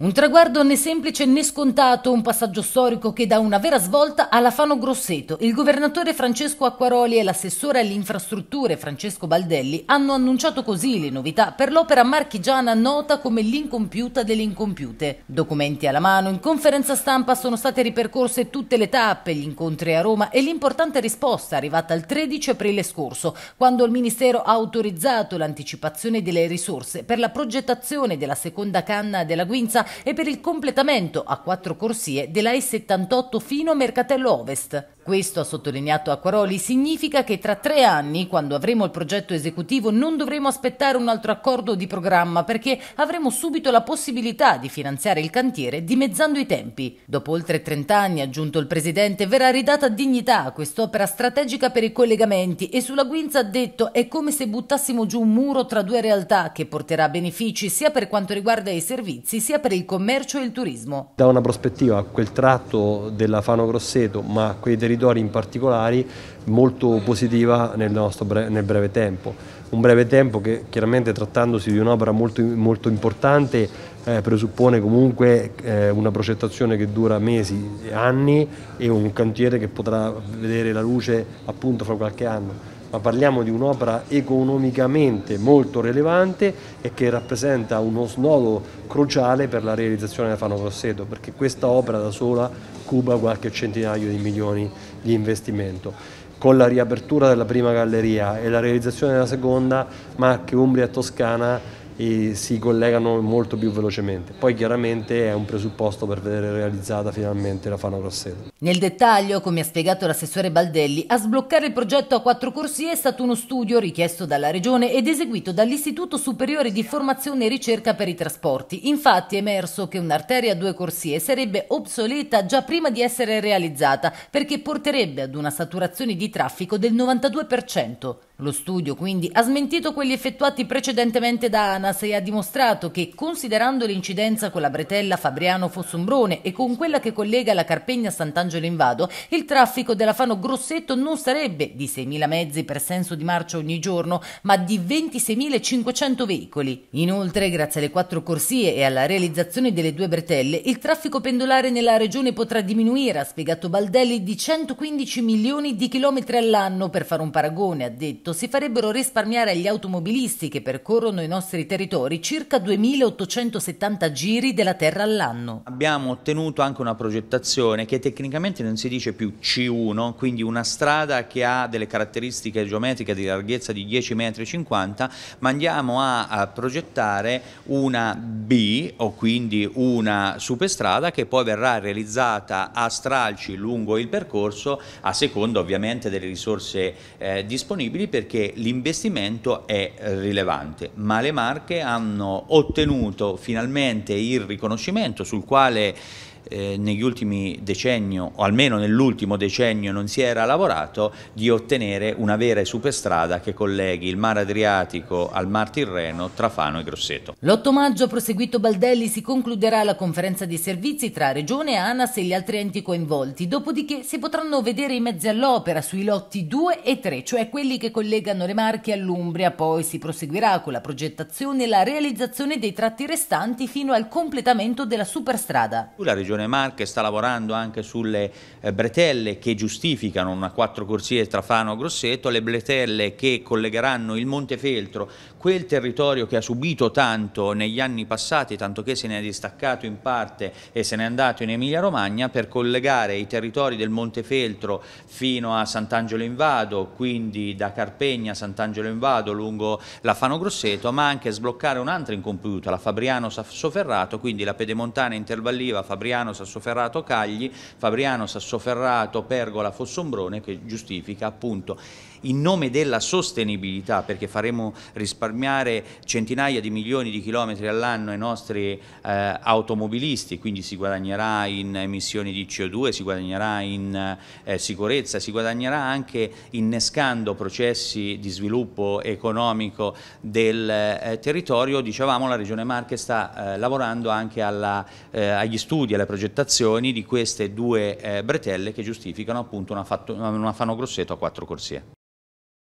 Un traguardo né semplice né scontato, un passaggio storico che dà una vera svolta alla Fano Grosseto. Il governatore Francesco Acquaroli e l'assessore alle infrastrutture Francesco Baldelli hanno annunciato così le novità per l'opera marchigiana nota come l'incompiuta delle incompiute. Documenti alla mano, in conferenza stampa sono state ripercorse tutte le tappe, gli incontri a Roma e l'importante risposta arrivata il 13 aprile scorso, quando il Ministero ha autorizzato l'anticipazione delle risorse per la progettazione della seconda canna della Guinza e per il completamento a quattro corsie della E78 fino a Mercatello Ovest. Questo, ha sottolineato Acquaroli, significa che tra tre anni, quando avremo il progetto esecutivo, non dovremo aspettare un altro accordo di programma perché avremo subito la possibilità di finanziare il cantiere dimezzando i tempi. Dopo oltre 30 anni, ha aggiunto il Presidente, verrà ridata dignità a quest'opera strategica per i collegamenti e sulla Guinza ha detto è come se buttassimo giù un muro tra due realtà che porterà benefici sia per quanto riguarda i servizi sia per il commercio e il turismo. Da una prospettiva, quel tratto della Fano Grosseto, ma quei territori territori in particolare molto positiva nel, nostro breve, nel breve tempo. Un breve tempo che chiaramente trattandosi di un'opera molto, molto, importante eh, presuppone comunque eh, una progettazione che dura mesi, e anni e un cantiere che potrà vedere la luce appunto fra qualche anno ma parliamo di un'opera economicamente molto rilevante e che rappresenta uno snodo cruciale per la realizzazione della Fano Grosseto, perché questa opera da sola cuba qualche centinaio di milioni di investimento. Con la riapertura della prima galleria e la realizzazione della seconda, Marche, Umbria e Toscana e si collegano molto più velocemente. Poi chiaramente è un presupposto per vedere realizzata finalmente la Fano Grosseto. Nel dettaglio, come ha spiegato l'assessore Baldelli, a sbloccare il progetto a quattro corsie è stato uno studio richiesto dalla Regione ed eseguito dall'Istituto Superiore di Formazione e Ricerca per i Trasporti. Infatti è emerso che un'arteria a due corsie sarebbe obsoleta già prima di essere realizzata perché porterebbe ad una saturazione di traffico del 92%. Lo studio quindi ha smentito quelli effettuati precedentemente da ANAS e ha dimostrato che, considerando l'incidenza con la bretella Fabriano-Fossombrone e con quella che collega la Carpegna Sant'Angelo in Vado, il traffico della Fano Grosseto non sarebbe di 6.000 mezzi per senso di marcia ogni giorno, ma di 26.500 veicoli. Inoltre, grazie alle quattro corsie e alla realizzazione delle due bretelle, il traffico pendolare nella regione potrà diminuire, ha spiegato Baldelli, di 115 milioni di chilometri all'anno per fare un paragone, ha detto detto si farebbero risparmiare agli automobilisti che percorrono i nostri territori circa 2.870 giri della terra all'anno. Abbiamo ottenuto anche una progettazione che tecnicamente non si dice più C1, quindi una strada che ha delle caratteristiche geometriche di larghezza di 10,50 m, ma andiamo a progettare una B o quindi una superstrada che poi verrà realizzata a stralci lungo il percorso a seconda ovviamente delle risorse eh, disponibili perché l'investimento è rilevante, ma le Marche hanno ottenuto finalmente il riconoscimento sul quale eh, negli ultimi decenni, o almeno nell'ultimo decennio non si era lavorato, di ottenere una vera superstrada che colleghi il mare Adriatico al mar Tirreno, tra Fano e Grosseto. L'8 maggio, proseguito Baldelli, si concluderà la conferenza di servizi tra Regione, ANAS e gli altri enti coinvolti, dopodiché si potranno vedere i mezzi all'opera sui lotti 2 e 3, cioè quelli che collegano le Marche all'Umbria, poi si proseguirà con la progettazione e la realizzazione dei tratti restanti fino al completamento della superstrada. La Regione Regione Marche sta lavorando anche sulle eh, bretelle che giustificano una quattro corsie tra Fano e Grosseto, le bretelle che collegheranno il Montefeltro, quel territorio che ha subito tanto negli anni passati, tanto che se ne è distaccato in parte e se ne è andato in Emilia Romagna, per collegare i territori del Montefeltro fino a Sant'Angelo in Vado, quindi da Carpegna a Sant'Angelo in Vado lungo la Fano Grosseto, ma anche sbloccare un'altra incompiuta, la Fabriano Soferrato, quindi la Pedemontana Intervalliva, Fabriano Fabriano Sassoferrato Cagli, Fabriano Sassoferrato Pergola Fossombrone che giustifica appunto in nome della sostenibilità, perché faremo risparmiare centinaia di milioni di chilometri all'anno ai nostri eh, automobilisti, quindi si guadagnerà in emissioni di CO2, si guadagnerà in eh, sicurezza, si guadagnerà anche innescando processi di sviluppo economico del eh, territorio. Dicevamo, la Regione Marche sta eh, lavorando anche alla, eh, agli studi, alle progettazioni progettazioni di queste due eh, bretelle che giustificano appunto una, fatto, una Fano Grosseto a quattro corsie.